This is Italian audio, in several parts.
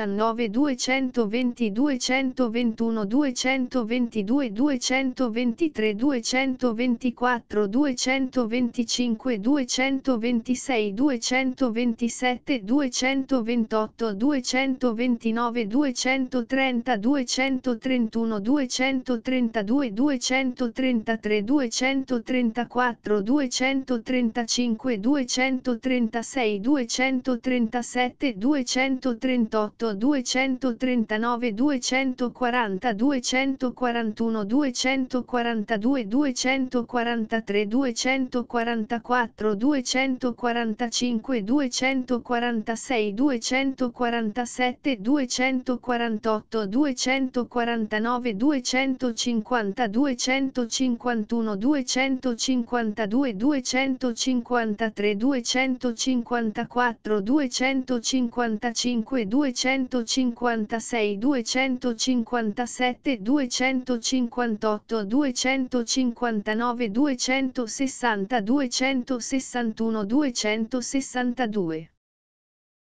219 220 221 222 223 224 225 226 227 228 229 230 231 232 233 234 235 236 237 238 239 240 241 242 243 244 245 246 247 248 249 250 251 252 253 254 255 200 256 257 258 259 260 261 262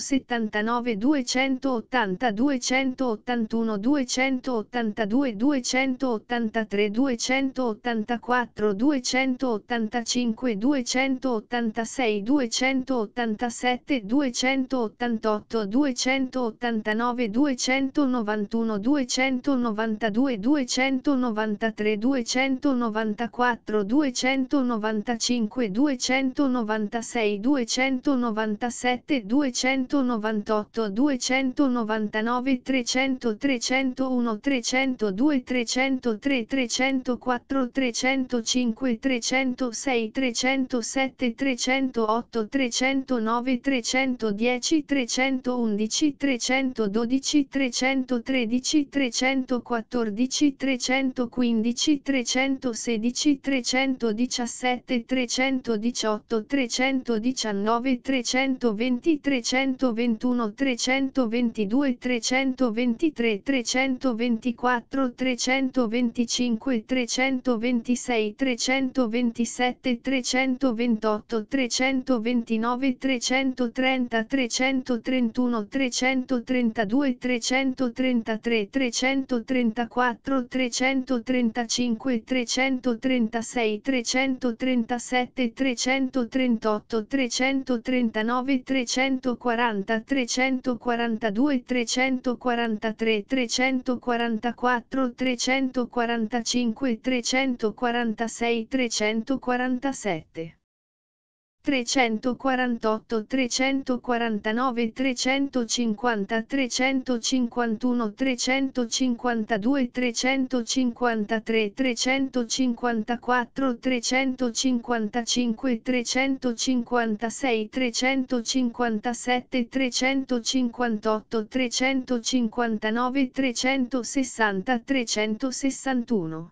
279 280 281 282 283 284 285 286 287 288 289 291 292 293 294 295 296 297 200 298 299 300 301 302 303 304 305 306 307 308 309 310 311 312 313 314 315 316 317 318 319 320 300 321 322 323 324 325 326 327 328 329 330 331 332 333 334 335 336 337 338 339 340 340 342 343 344 345 346 347 348 349 350 351 352 353 354 355 356 357 358 359 360 361